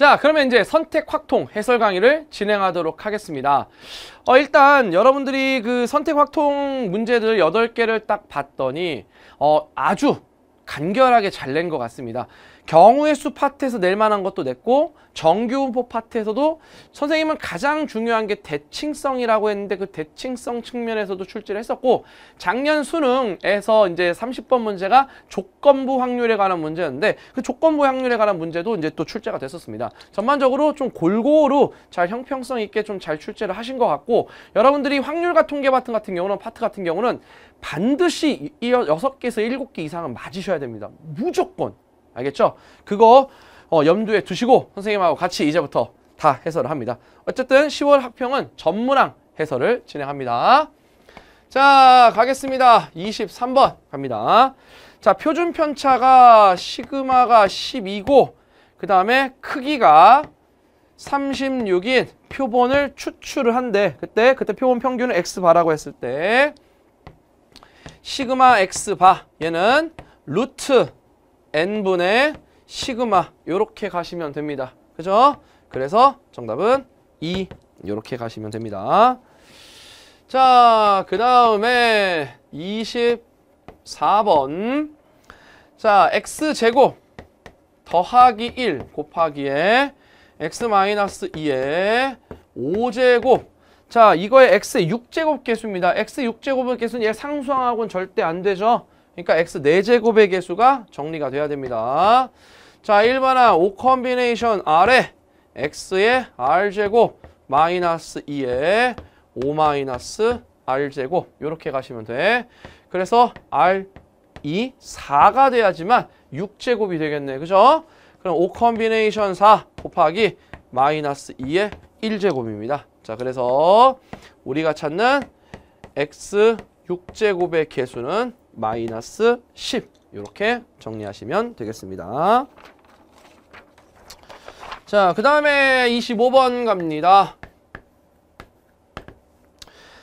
자 그러면 이제 선택 확통 해설 강의를 진행하도록 하겠습니다 어, 일단 여러분들이 그 선택 확통 문제들 8개를 딱 봤더니 어, 아주 간결하게 잘 낸 것 같습니다 경우의 수 파트에서 낼 만한 것도 냈고 정규분포 파트에서도 선생님은 가장 중요한 게 대칭성이라고 했는데 그 대칭성 측면에서도 출제를 했었고 작년 수능에서 이제 30번 문제가 조건부 확률에 관한 문제였는데 그 조건부 확률에 관한 문제도 이제 또 출제가 됐었습니다. 전반적으로 좀 골고루 잘 형평성 있게 좀 잘 출제를 하신 것 같고 여러분들이 확률과 통계 같은 같은 경우는 파트 같은 경우는 반드시 6개에서 7개 이상은 맞으셔야 됩니다. 무조건. 알겠죠? 그거 어, 염두에 두시고 선생님하고 같이 이제부터 다 해설을 합니다. 어쨌든 10월 학평은 전문항 해설을 진행합니다. 자, 가겠습니다. 23번 갑니다. 자, 표준 편차가 시그마가 12고 그 다음에 크기가 36인 표본을 추출을 한대. 그때 그때 표본 평균을 x바라고 했을 때 시그마 x바 얘는 루트 n분의 시그마 이렇게 가시면 됩니다. 그죠? 그래서 정답은 2이렇게 e 가시면 됩니다. 자, 그 다음에 24번 자, x제곱 더하기 1 곱하기에 x-2의 5제곱 자, 이거의 x 6제곱 개수입니다. x 6제곱의 개수는 얘 상수항하고는 절대 안 되죠. 그러니까 x 4제곱의 개수가 정리가 돼야 됩니다. 자, 1번아 5 컨비네이션 R에 x의 R제곱 마이너스 2에 5 마이너스 R제곱 이렇게 가시면 돼. 그래서 R 2, 4가 돼야지만 6제곱이 되겠네. 그죠? 그럼 5 컨비네이션 4 곱하기 마이너스 2의 1제곱입니다. 자, 그래서 우리가 찾는 x 6제곱의 개수는 마이너스 10 이렇게 정리하시면 되겠습니다. 자, 그 다음에 25번 갑니다.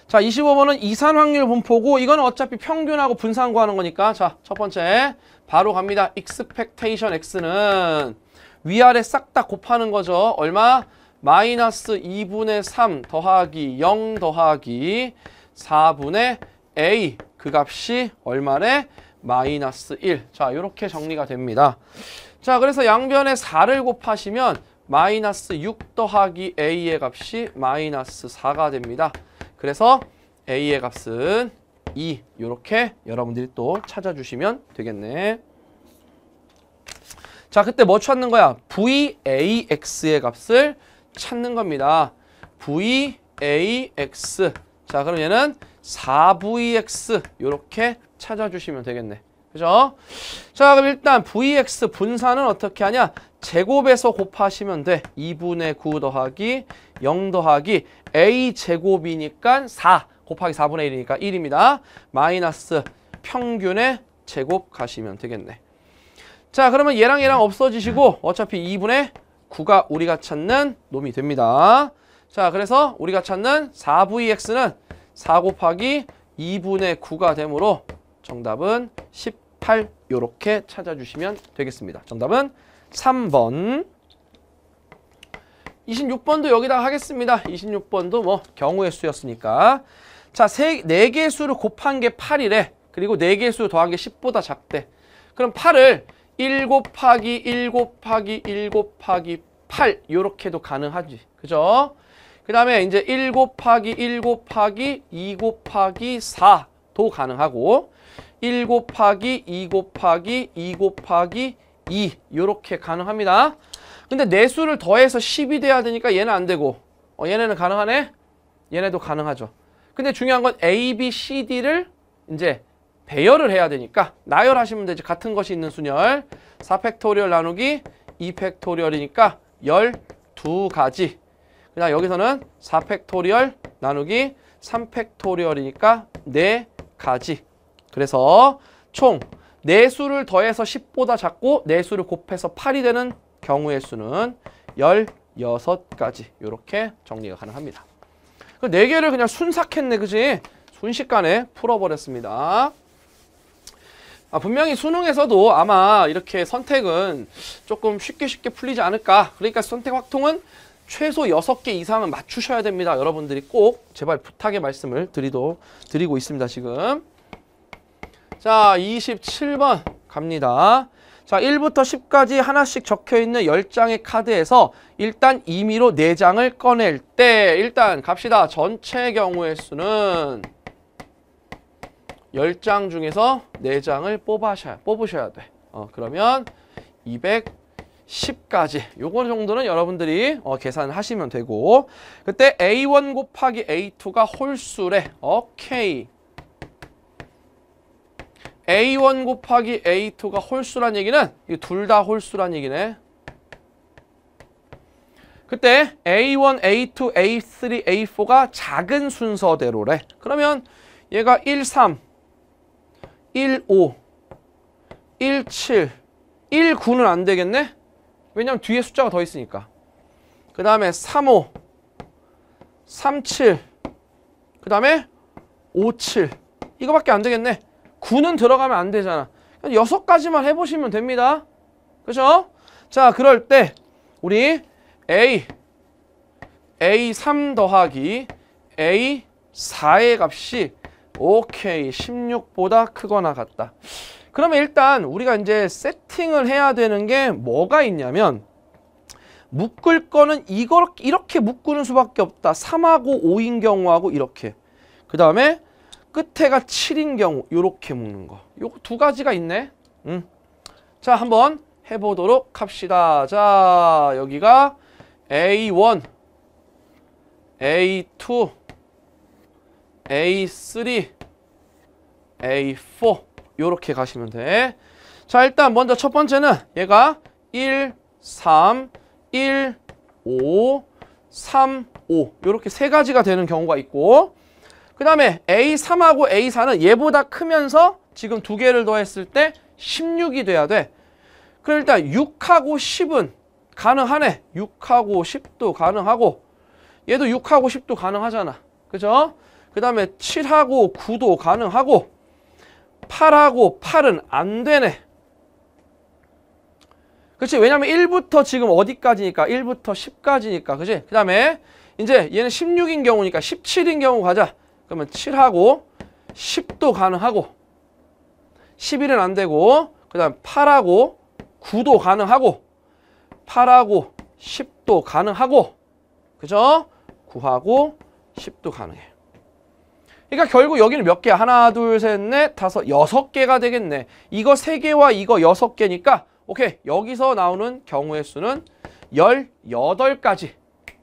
자, 25번은 이산 확률 분포고 이건 어차피 평균하고 분산 구하는 거니까 자, 첫 번째 바로 갑니다. expectation x는 위아래 싹 다 곱하는 거죠. 얼마? 마이너스 2분의 3 더하기 0 더하기 4분의 a 그 값이 얼마래? 마이너스 1. 자, 이렇게 정리가 됩니다. 자, 그래서 양변에 4를 곱하시면 마이너스 6 더하기 A의 값이 마이너스 4가 됩니다. 그래서 A의 값은 2. 이렇게 여러분들이 또 찾아주시면 되겠네. 자, 그때 뭐 찾는 거야? VAX의 값을 찾는 겁니다. VAX. 자, 그럼 얘는 4VX 이렇게 찾아주시면 되겠네. 그죠? 자 그럼 일단 VX 분산은 어떻게 하냐? 제곱에서 곱하시면 돼. 2분의 9 더하기 0 더하기 A 제곱이니까 4 곱하기 4분의 1이니까 1입니다. 마이너스 평균의 제곱 가시면 되겠네. 자 그러면 얘랑 얘랑 없어지시고 어차피 2분의 9가 우리가 찾는 놈이 됩니다. 자 그래서 우리가 찾는 4VX는 4 곱하기 2분의 9가 되므로 정답은 18 이렇게 찾아주시면 되겠습니다. 정답은 3번 26번도 여기다 하겠습니다. 26번도 뭐 경우의 수였으니까 자, 세, 4개의 수를 곱한 게 8이래. 그리고 4개의 수 더한 게 10보다 작대. 그럼 8을 1 곱하기 1 곱하기 1 곱하기 8 이렇게도 가능하지. 그죠? 그 다음에 이제 1 곱하기 1 곱하기 2 곱하기 4도 가능하고 1 곱하기 2 곱하기 2 곱하기 2 이렇게 가능합니다. 근데 내수를 더해서 10이 돼야 되니까 얘는 안 되고 어, 얘네는 가능하네? 얘네도 가능하죠. 근데 중요한 건 A, B, C, D를 이제 배열을 해야 되니까 나열하시면 되지. 같은 것이 있는 순열 4팩토리얼 나누기 2팩토리얼이니까 12가지 그냥 여기서는 4팩토리얼 나누기 3팩토리얼이니까 4가지. 그래서 총 4수를 더해서 10보다 작고 4수를 곱해서 8이 되는 경우의 수는 16가지. 이렇게 정리가 가능합니다. 그 4개를 그냥 순삭했네, 그지? 순식간에 풀어버렸습니다. 아, 분명히 수능에서도 아마 이렇게 선택은 조금 쉽게 쉽게 풀리지 않을까. 그러니까 선택 확통은 최소 6개 이상은 맞추셔야 됩니다. 여러분들이 꼭 제발 부탁의 말씀을 드리도, 드리고 있습니다. 지금 자 27번 갑니다. 자 1부터 10까지 하나씩 적혀있는 10장의 카드에서 일단 임의로 4장을 꺼낼 때 일단 갑시다. 전체 경우의 수는 10장 중에서 4장을 뽑아셔야, 뽑으셔야 돼. 어, 그러면 200 10까지 요거 정도는 여러분들이 어, 계산 하시면 되고 그때 A1 곱하기 A2가 홀수래 오케이 A1 곱하기 A2가 홀수란 얘기는 이 둘 다 홀수란 얘기네 그때 A1, A2, A3, A4가 작은 순서대로래 그러면 얘가 1, 3, 1, 5, 1, 7, 1, 9는 안 되겠네 왜냐면 뒤에 숫자가 더 있으니까. 그 다음에 35, 37, 그 다음에 57. 이거밖에 안 되겠네. 9는 들어가면 안 되잖아. 6가지만 해보시면 됩니다. 그죠? 자, 그럴 때 우리 A, A3 더하기 A4의 값이 오케이 16보다 크거나 같다. 그러면 일단 우리가 이제 세팅을 해야 되는 게 뭐가 있냐면 묶을 거는 이걸 이렇게 묶는 수밖에 없다. 3하고 5인 경우하고 이렇게. 그 다음에 끝에가 7인 경우 이렇게 묶는 거. 요거 두 가지가 있네. 음. 자 한번 해보도록 합시다. 자 여기가 A1, A2, A3, A4 요렇게 가시면 돼. 자, 일단 먼저 첫 번째는 얘가 1, 3, 1, 5, 3, 5 요렇게 세 가지가 되는 경우가 있고 그 다음에 A3하고 A4는 얘보다 크면서 지금 두 개를 더했을 때 16이 돼야 돼. 그럼 일단 6하고 10은 가능하네. 6하고 10도 가능하고 얘도 6하고 10도 가능하잖아. 그죠? 그 다음에 7하고 9도 가능하고 8하고 8은 안 되네. 그렇지? 왜냐면 1부터 지금 어디까지니까? 1부터 10까지니까. 그렇지? 그 다음에 이제 얘는 16인 경우니까 17인 경우 가자. 그러면 7하고 10도 가능하고 11은 안 되고 그 다음 8하고 9도 가능하고 8하고 10도 가능하고 그죠? 9하고 10도 가능해. 그러니까 결국 여기는 몇 개? 하나, 둘, 셋, 넷, 다섯, 여섯 개가 되겠네. 이거 세 개와 이거 여섯 개니까 오케이 여기서 나오는 경우의 수는 18가지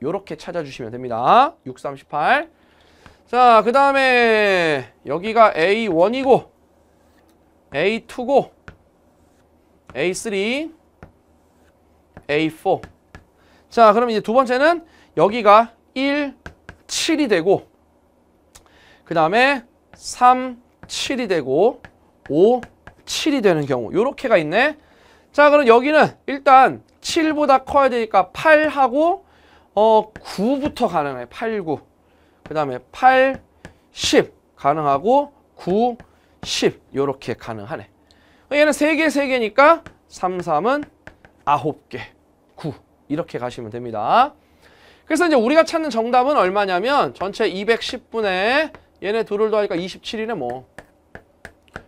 이렇게 찾아주시면 됩니다. 6, 38. 자, 그 다음에 여기가 A1이고 A2고 A3 A4 자, 그럼 이제 두 번째는 여기가 1, 7이 되고 그 다음에 3, 7이 되고 5, 7이 되는 경우 요렇게가 있네. 자 그럼 여기는 일단 7보다 커야 되니까 8하고 어 9부터 가능해. 8, 9. 그 다음에 8, 10 가능하고 9, 10 요렇게 가능하네. 얘는 3개, 3개니까 3, 3은 9개, 9 이렇게 가시면 됩니다. 그래서 이제 우리가 찾는 정답은 얼마냐면 전체 210분의 얘네 둘을 더하니까 27이네 뭐.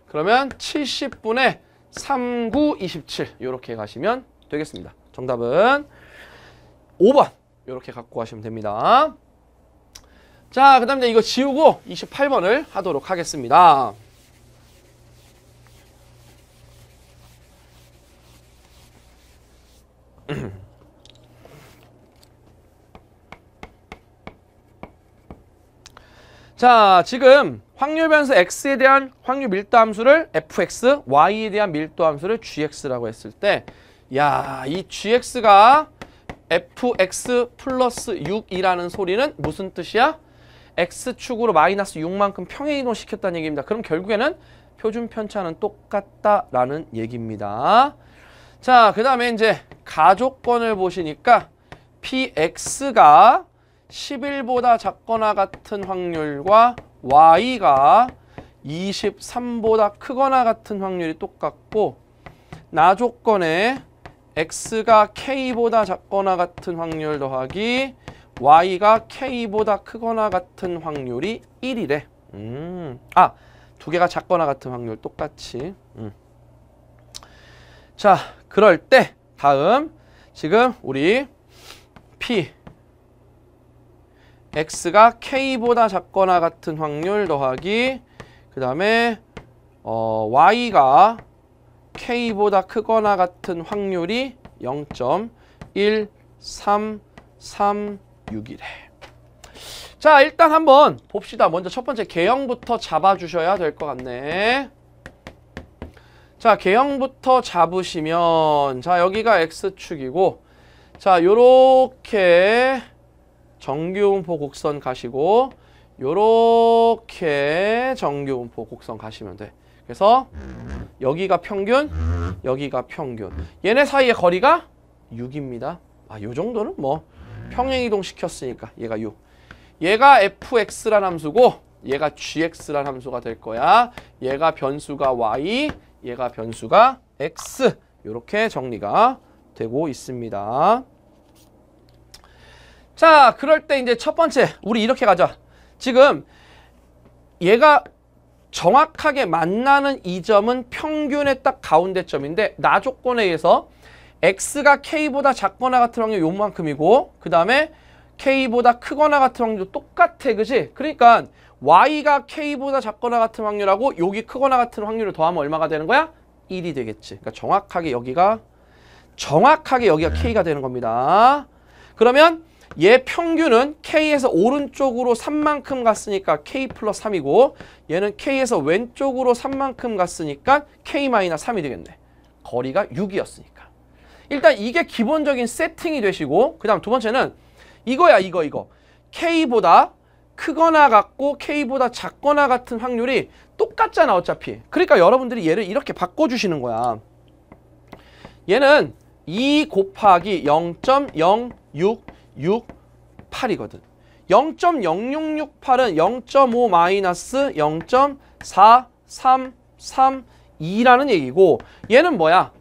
그러면 70분의 3, 9, 27 이렇게 가시면 되겠습니다. 정답은 5번 이렇게 갖고 가시면 됩니다. 자, 그 다음에 이거 지우고 28번을 하도록 하겠습니다. 자, 지금 확률 변수 x에 대한 확률 밀도 함수를 fx, y에 대한 밀도 함수를 gx라고 했을 때 야, 이 gx가 fx 플러스 6이라는 소리는 무슨 뜻이야? x축으로 마이너스 6만큼 평행 이동시켰다는 얘기입니다. 그럼 결국에는 표준 편차는 똑같다라는 얘기입니다. 자, 그 다음에 이제 가족권을 보시니까 px가 11보다 작거나 같은 확률과 y가 23보다 크거나 같은 확률이 똑같고 나 조건에 x가 k보다 작거나 같은 확률 더하기 y가 k보다 크거나 같은 확률이 1이래. 음. 아, 두 개가 작거나 같은 확률 똑같이. 음. 자, 그럴 때 다음 지금 우리 p x가 k보다 작거나 같은 확률 더하기 그 다음에 어, y가 k보다 크거나 같은 확률이 0.1336이래. 자 일단 한번 봅시다. 먼저 첫 번째 개형부터 잡아주셔야 될 것 같네. 자 개형부터 잡으시면 자 여기가 x축이고 자 요렇게 정규분포 곡선 가시고 요렇게 정규분포 곡선 가시면 돼. 그래서 여기가 평균, 여기가 평균. 얘네 사이의 거리가 6입니다. 아, 요 정도는 뭐 평행이동 시켰으니까 얘가 6. 얘가 fx란 함수고 얘가 gx란 함수가 될 거야. 얘가 변수가 y, 얘가 변수가 x. 이렇게 정리가 되고 있습니다. 자 그럴 때 이제 첫 번째 우리 이렇게 가자 지금 얘가 정확하게 만나는 이 점은 평균의 딱 가운데점인데 나 조건에 의해서 x가 k보다 작거나 같은 확률이 요만큼이고 그 다음에 k보다 크거나 같은 확률도 똑같아 그지? 그러니까 y가 k보다 작거나 같은 확률하고 여기 크거나 같은 확률을 더하면 얼마가 되는 거야? 1이 되겠지 그러니까 정확하게 여기가 정확하게 여기가 네. k가 되는 겁니다 그러면 얘 평균은 K에서 오른쪽으로 3만큼 갔으니까 K 플러스 3이고 얘는 K에서 왼쪽으로 3만큼 갔으니까 K 마이너스 3이 되겠네. 거리가 6이었으니까. 일단 이게 기본적인 세팅이 되시고 그 다음 두 번째는 이거야 이거 이거. K보다 크거나 같고 K보다 작거나 같은 확률이 똑같잖아 어차피. 그러니까 여러분들이 얘를 이렇게 바꿔주시는 거야. 얘는 2 e 곱하기 0.06 6, 8이거든. 0.0668은 0.5 마이너스 0.4332라는 얘기고 얘는 뭐야?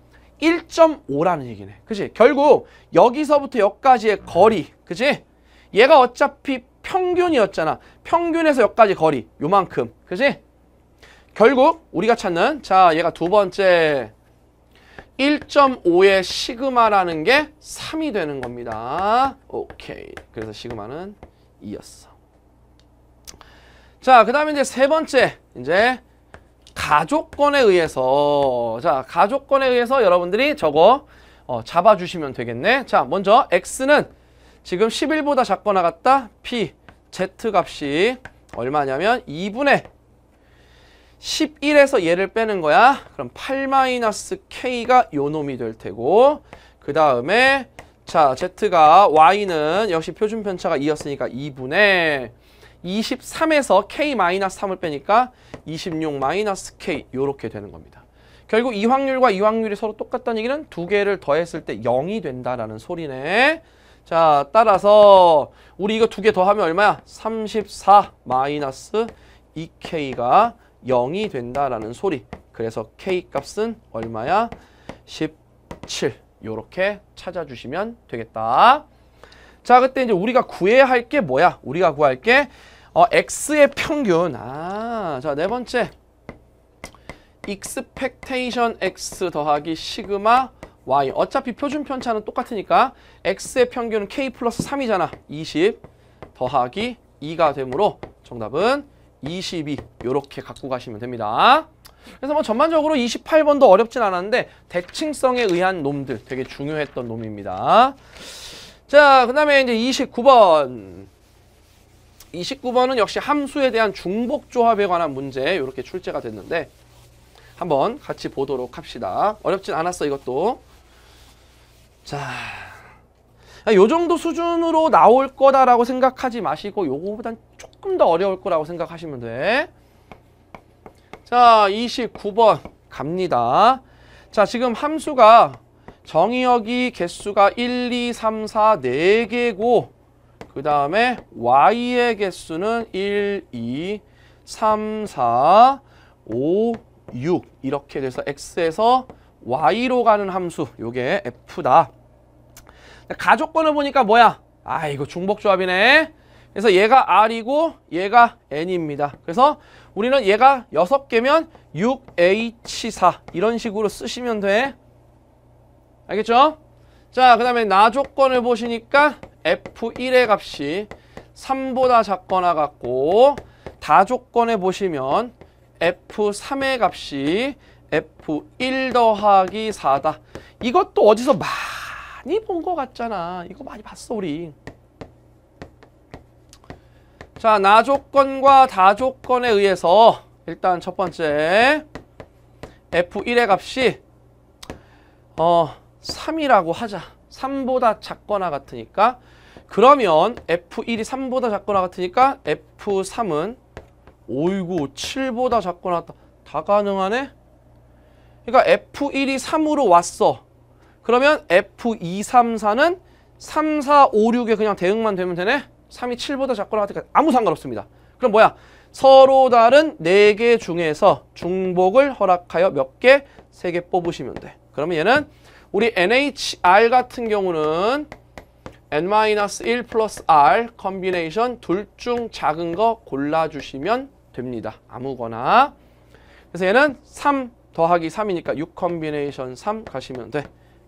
1.5라는 얘기네. 그치 결국 여기서부터 여기까지의 거리. 그치 얘가 어차피 평균이었잖아. 평균에서 여기까지 거리. 요만큼. 그치 결국 우리가 찾는 자 얘가 두 번째 1.5의 시그마라는 게 3이 되는 겁니다. 오케이. 그래서 시그마는 2였어. 자, 그 다음에 이제 세 번째, 이제 가족권에 의해서, 자, 가족권에 의해서 여러분들이 저거 어, 잡아주시면 되겠네. 자, 먼저 X는 지금 11보다 작거나 같다. P, Z 값이 얼마냐면 2분의 11에서 얘를 빼는 거야. 그럼 8-k가 요 놈이 될 테고 그 다음에 자 z가 y는 역시 표준 편차가 2였으니까 2분의 23에서 k-3을 빼니까 26-k 요렇게 되는 겁니다. 결국 이 확률과 이 확률이 서로 똑같다는 얘기는 두 개를 더했을 때 0이 된다라는 소리네. 자, 따라서 우리 이거 두 개 더하면 얼마야? 34 마이너스 2K가 0이 된다라는 소리. 그래서 K 값은 얼마야? 17. 이렇게 찾아주시면 되겠다. 자, 그때 이제 우리가 구해야 할 게 뭐야? 우리가 구할 게 어, X의 평균. 아, 자, 네 번째. 익스펙테이션 X 더하기 시그마 Y. 어차피 표준 편차는 똑같으니까 X의 평균은 K 플러스 3이잖아. 20 더하기 2가 되므로 정답은 22 이렇게 갖고 가시면 됩니다. 그래서 뭐 전반적으로 28번도 어렵진 않았는데 대칭성에 의한 놈들 되게 중요했던 놈입니다. 자, 그 다음에 이제 29번. 29번은 역시 함수에 대한 중복 조합에 관한 문제 이렇게 출제가 됐는데 한번 같이 보도록 합시다. 어렵진 않았어 이것도. 자, 아, 요 정도 수준으로 나올 거다라고 생각하지 마시고 요거보단 조금 더 어려울 거라고 생각하시면 돼. 자, 29번 갑니다. 자, 지금 함수가 정의역이 개수가 1, 2, 3, 4, 4개고 그 다음에 y의 개수는 1, 2, 3, 4, 5, 6 이렇게 돼서 x에서 y로 가는 함수 요게 f다. 가족권을 보니까 뭐야? 아 이거 중복조합이네. 그래서 얘가 R이고 얘가 N입니다. 그래서 우리는 얘가 6개면 6H4 이런 식으로 쓰시면 돼. 알겠죠? 자, 그 다음에 나 조건을 보시니까 F1의 값이 3보다 작거나 같고 다 조건에 보시면 F3의 값이 F1 더하기 4다. 이것도 어디서 막 많이 본 거 같잖아. 이거 많이 봤어 우리. 자, 나 조건과 다 조건에 의해서 일단 첫 번째 F1의 값이 어 3이라고 하자. 3보다 작거나 같으니까 그러면 F1이 3보다 작거나 같으니까 F3은 오이구 7보다 작거나 다 가능하네? 그러니까 F1이 3으로 왔어. 그러면 F234는 3, 4, 5, 6에 그냥 대응만 되면 되네? 3 2 7보다 작거나 하니까 아무 상관없습니다. 그럼 뭐야? 서로 다른 4개 중에서 중복을 허락하여 몇 개? 3개 뽑으시면 돼. 그러면 얘는 우리 NHR 같은 경우는 N-1 플러스 R 컨비네이션 둘 중 작은 거 골라주시면 됩니다. 아무거나. 그래서 얘는 3 더하기 3이니까 6 컨비네이션 3 가시면 돼.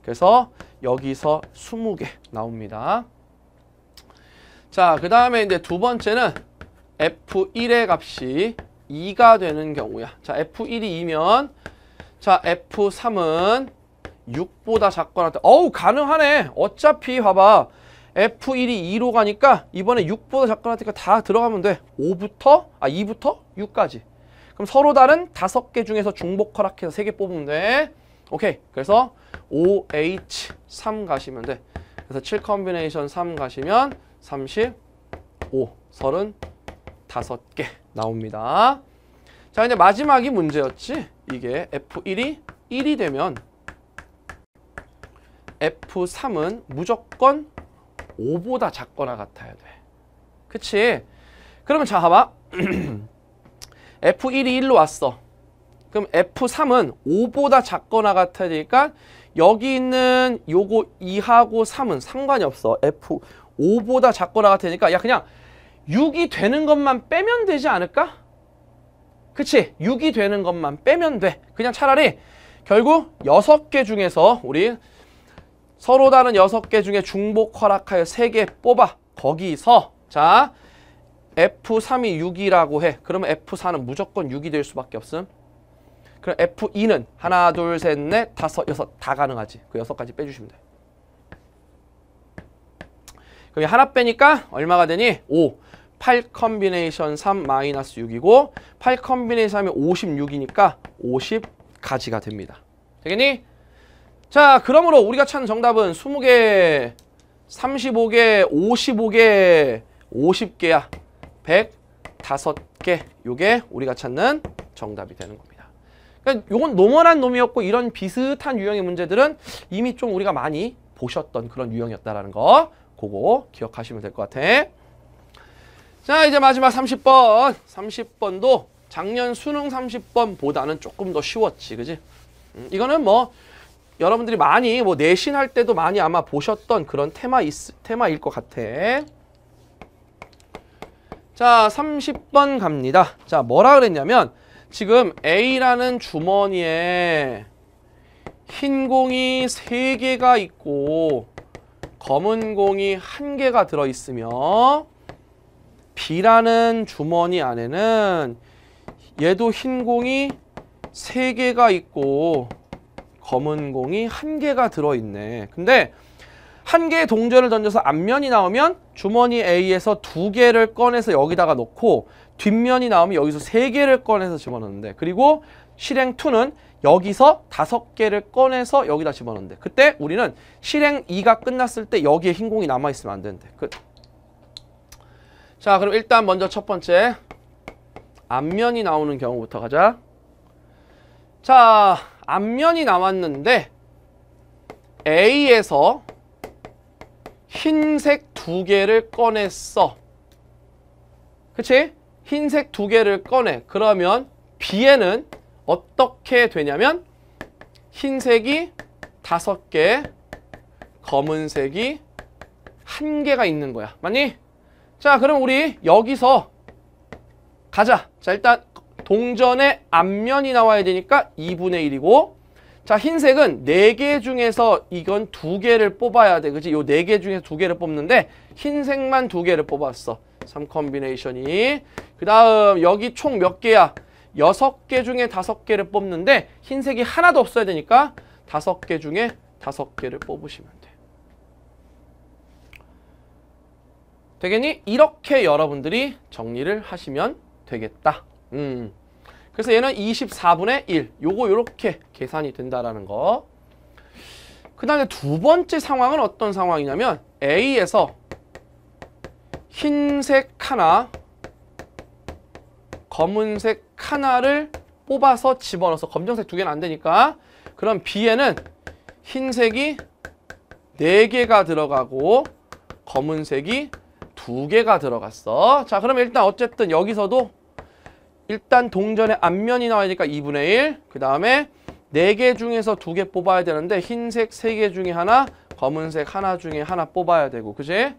그래서 여기서 20개 나옵니다. 자, 그 다음에 이제 두 번째는 F1의 값이 2가 되는 경우야. 자, F1이 2면 자, F3은 6보다 작거나 어우, 가능하네. 어차피 봐봐. F1이 2로 가니까 이번에 6보다 작거나 하니까 다 들어가면 돼. 5부터 아 2부터 6까지. 그럼 서로 다른 5개 중에서 중복 허락해서 3개 뽑으면 돼. 오케이. 그래서 OH 3 가시면 돼. 그래서 7 컨비네이션 3 가시면 35, 35개 나옵니다. 자, 이제 마지막이 문제였지. 이게 F1이 1이 되면 F3은 무조건 5보다 작거나 같아야 돼. 그치? 그러면 자, 봐봐. F1이 1로 왔어. 그럼 F3은 5보다 작거나 같으니까 여기 있는 요거 2하고 3은 상관이 없어. F5보다 작거나 같으니까 야 그냥 6이 되는 것만 빼면 되지 않을까? 그치? 6이 되는 것만 빼면 돼. 그냥 차라리 결국 6개 중에서 우리 서로 다른 6개 중에 중복 허락하여 3개 뽑아. 거기서 자 F3이 6이라고 해. 그러면 F4는 무조건 6이 될 수밖에 없음. 그럼 F2는 하나, 둘, 셋, 넷, 다섯, 여섯 다 가능하지. 그 여섯 가지 빼주시면 돼. 그럼 하나 빼니까 얼마가 되니? 5. 8 컨비네이션 3 마이너스 6이고 8 컨비네이션 3이 56이니까 50가지가 됩니다. 되겠니? 자, 그러므로 우리가 찾은 정답은 20개, 35개, 55개, 50개야. 105개. 요게 우리가 찾는 정답이 되는 겁니다. 그러니까 이건 노멀한 놈이었고 이런 비슷한 유형의 문제들은 이미 좀 우리가 많이 보셨던 그런 유형이었다라는 거 그거 기억하시면 될 것 같아. 자 이제 마지막 30번 30번도 작년 수능 30번보다는 조금 더 쉬웠지 그지? 음, 이거는 뭐 여러분들이 많이 뭐 내신할 때도 많이 아마 보셨던 그런 테마 있, 테마일 것 같아. 자, 30번 갑니다. 자, 뭐라 그랬냐면 지금 A라는 주머니에 흰 공이 3개가 있고 검은 공이 1개가 들어있으며 B라는 주머니 안에는 얘도 흰 공이 3개가 있고 검은 공이 1개가 들어있네. 근데 한 개의 동전을 던져서 앞면이 나오면 주머니 A에서 두 개를 꺼내서 여기다가 놓고 뒷면이 나오면 여기서 세 개를 꺼내서 집어넣는데 그리고 실행 2는 여기서 다섯 개를 꺼내서 여기다 집어넣는데 그때 우리는 실행 2가 끝났을 때 여기에 흰 공이 남아있으면 안 되는데 끝. 자 그럼 일단 먼저 첫 번째 앞면이 나오는 경우부터 가자 자 앞면이 나왔는데 A에서 흰색 두 개를 꺼냈어. 그치? 흰색 두 개를 꺼내. 그러면 B에는 어떻게 되냐면 흰색이 다섯 개, 검은색이 한 개가 있는 거야. 맞니? 자, 그럼 우리 여기서 가자. 자, 일단 동전의 앞면이 나와야 되니까 2분의 1이고 자 흰색은 네 개 중에서 이건 두개를 뽑아야 돼 그지? 요 네 개 중에서 두개를 뽑는데 흰색만 두개를 뽑았어 3 컨비네이션이 그 다음 여기 총 몇 개야? 여섯 개 중에 다섯 개를 뽑는데 흰색이 하나도 없어야 되니까 다섯 개 중에 다섯 개를 뽑으시면 돼 되겠니? 이렇게 여러분들이 정리를 하시면 되겠다 음. 그래서 얘는 24분의 1. 요거 요렇게 계산이 된다라는 거. 그 다음에 두 번째 상황은 어떤 상황이냐면 A에서 흰색 하나, 검은색 하나를 뽑아서 집어넣어서 검정색 두 개는 안 되니까 그럼 B에는 흰색이 4개가 들어가고 검은색이 2개가 들어갔어. 자, 그럼 일단 어쨌든 여기서도 일단 동전의 앞면이 나와야 되니까 2분의 1. 그 다음에 4개 중에서 2개 뽑아야 되는데 흰색 3개 중에 하나, 검은색 하나 중에 하나 뽑아야 되고 그지?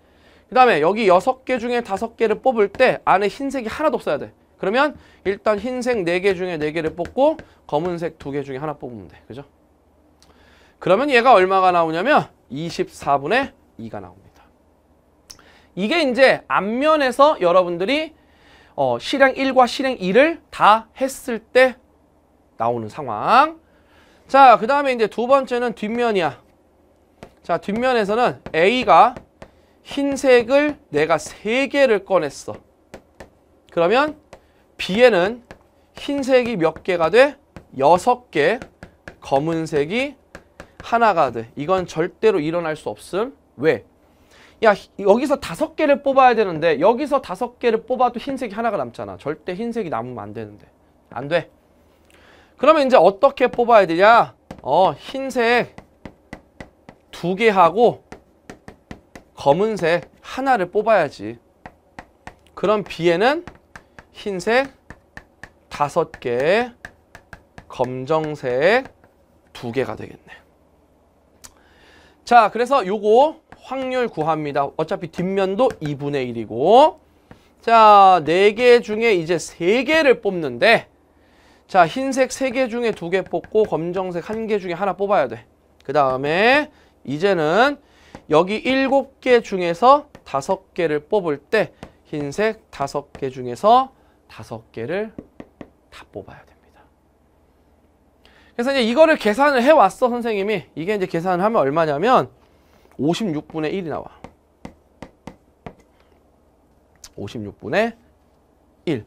그 다음에 여기 6개 중에 5개를 뽑을 때 안에 흰색이 하나도 없어야 돼. 그러면 일단 흰색 4개 중에 4개를 뽑고 검은색 2개 중에 하나 뽑으면 돼. 그죠? 그러면 얘가 얼마가 나오냐면 24분의 2가 나옵니다. 이게 이제 앞면에서 여러분들이 어, 실행 1과 실행 2를 다 했을 때 나오는 상황. 자, 그 다음에 이제 두 번째는 뒷면이야. 자, 뒷면에서는 A가 흰색을 내가 3개를 꺼냈어. 그러면 B에는 흰색이 몇 개가 돼? 6개, 검은색이 하나가 돼. 이건 절대로 일어날 수 없음. 왜? 야 여기서 다섯 개를 뽑아야 되는데 여기서 다섯 개를 뽑아도 흰색이 하나가 남잖아. 절대 흰색이 남으면 안 되는데. 안 돼. 그러면 이제 어떻게 뽑아야 되냐? 어, 흰색 두 개하고 검은색 하나를 뽑아야지. 그럼 B에는 흰색 다섯 개, 검정색 두 개가 되겠네. 자, 그래서 요거 확률 구합니다. 어차피 뒷면도 2분의 1이고 자, 4개 중에 이제 3개를 뽑는데 자, 흰색 3개 중에 2개 뽑고 검정색 1개 중에 하나 뽑아야 돼. 그 다음에 이제는 여기 7개 중에서 5개를 뽑을 때 흰색 5개 중에서 5개를 다 뽑아야 됩니다. 그래서 이제 이거를 계산을 해왔어, 선생님이. 이게 이제 계산을 하면 얼마냐면 56분의 1이 나와. 56분의 1.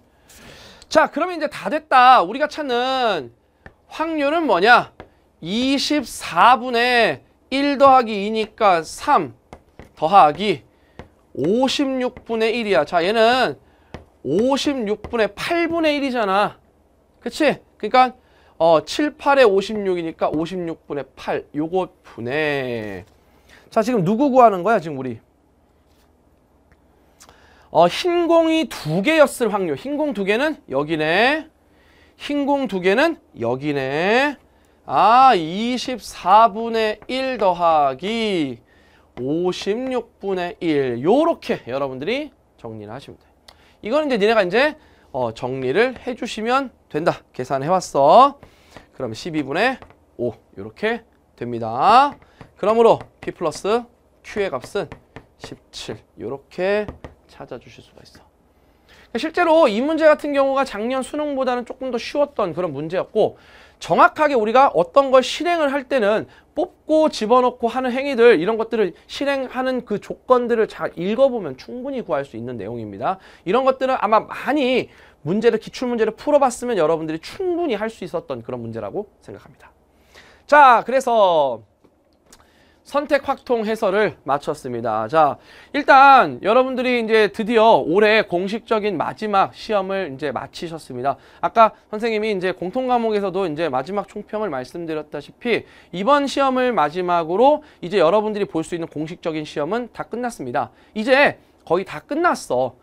자, 그러면 이제 다 됐다. 우리가 찾는 확률은 뭐냐? 24분의 1 더하기 2니까 3 더하기 56분의 1이야. 자, 얘는 56분의 8분의 1이잖아. 그치? 그러니까 어, 7, 8에 56이니까 56분의 8, 요거 분의 자 지금 누구 구하는 거야 지금 우리 어, 흰 공이 두 개였을 확률 흰 공 두 개는 여기네 흰 공 두 개는 여기네 아 24분의 1 더하기 56분의 1 요렇게 여러분들이 정리를 하시면 돼이거는 이제 니네가 이제 어, 정리를 해주시면 된다 계산해왔어 그럼 12분의 5 요렇게 됩니다 그러므로 P 플러스 Q의 값은 17 이렇게 찾아주실 수가 있어. 그러니까 실제로 이 문제 같은 경우가 작년 수능보다는 조금 더 쉬웠던 그런 문제였고 정확하게 우리가 어떤 걸 실행을 할 때는 뽑고 집어넣고 하는 행위들 이런 것들을 실행하는 그 조건들을 잘 읽어보면 충분히 구할 수 있는 내용입니다. 이런 것들은 아마 많이 문제를 기출문제를 풀어봤으면 여러분들이 충분히 할 수 있었던 그런 문제라고 생각합니다. 자 그래서 선택 확통 해설을 마쳤습니다. 자, 일단 여러분들이 이제 드디어 올해 공식적인 마지막 시험을 이제 마치셨습니다. 아까 선생님이 이제 공통 과목에서도 이제 마지막 총평을 말씀드렸다시피 이번 시험을 마지막으로 이제 여러분들이 볼 수 있는 공식적인 시험은 다 끝났습니다. 이제 거의 다 끝났어.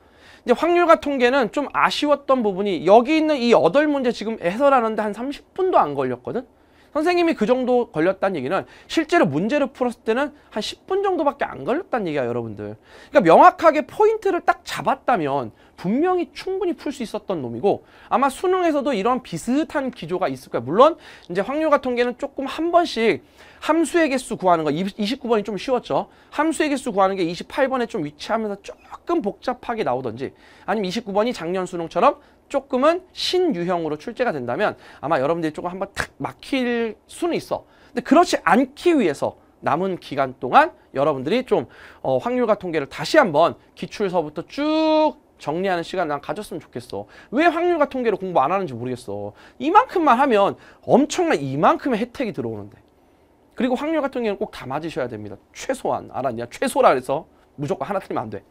이제 확률과 통계는 좀 아쉬웠던 부분이 여기 있는 이8 문제 지금 해설하는데 한 30분도 안 걸렸거든? 선생님이 그 정도 걸렸다는 얘기는 실제로 문제를 풀었을 때는 한 10분 정도밖에 안 걸렸다는 얘기야 여러분들 그러니까 명확하게 포인트를 딱 잡았다면 분명히 충분히 풀 수 있었던 놈이고 아마 수능에서도 이런 비슷한 기조가 있을 거야 물론 이제 확률과 통계는 조금 한 번씩 함수의 개수 구하는 거 29번이 좀 쉬웠죠 함수의 개수 구하는 게 28번에 좀 위치하면서 조금 복잡하게 나오던지 아니면 29번이 작년 수능처럼 조금은 신유형으로 출제가 된다면 아마 여러분들이 조금 한번 탁 막힐 수는 있어. 근데 그렇지 않기 위해서 남은 기간 동안 여러분들이 좀 어, 확률과 통계를 다시 한번 기출서부터 쭉 정리하는 시간 난 가졌으면 좋겠어. 왜 확률과 통계를 공부 안 하는지 모르겠어. 이만큼만 하면 엄청난 이만큼의 혜택이 들어오는데. 그리고 확률과 통계는 꼭 다 맞으셔야 됩니다. 최소한 알았냐? 최소라 그래서 무조건 하나 틀리면 안 돼.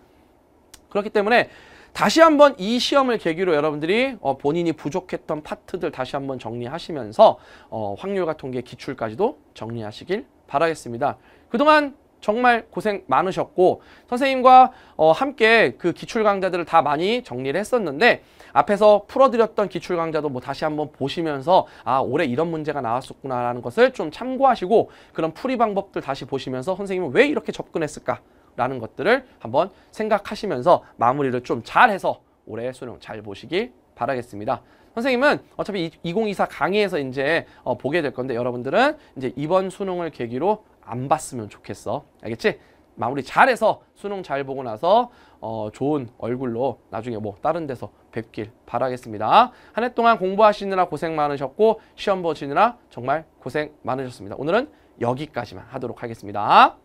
그렇기 때문에 다시 한번 이 시험을 계기로 여러분들이 어, 본인이 부족했던 파트들 다시 한번 정리하시면서 어, 확률과 통계 기출까지도 정리하시길 바라겠습니다. 그동안 정말 고생 많으셨고 선생님과 어, 함께 그 기출 강좌들을 다 많이 정리를 했었는데 앞에서 풀어드렸던 기출 강좌도 뭐 다시 한번 보시면서 아 올해 이런 문제가 나왔었구나라는 것을 좀 참고하시고 그런 풀이 방법들 다시 보시면서 선생님은 왜 이렇게 접근했을까 라는 것들을 한번 생각하시면서 마무리를 좀 잘해서 올해 수능 잘 보시길 바라겠습니다. 선생님은 어차피 2024 강의에서 이제 어, 보게 될 건데 여러분들은 이제 이번 수능을 계기로 안 봤으면 좋겠어. 알겠지? 마무리 잘해서 수능 잘 보고 나서 어, 좋은 얼굴로 나중에 뭐 다른 데서 뵙길 바라겠습니다. 한 해 동안 공부하시느라 고생 많으셨고 시험 보시느라 정말 고생 많으셨습니다. 오늘은 여기까지만 하도록 하겠습니다.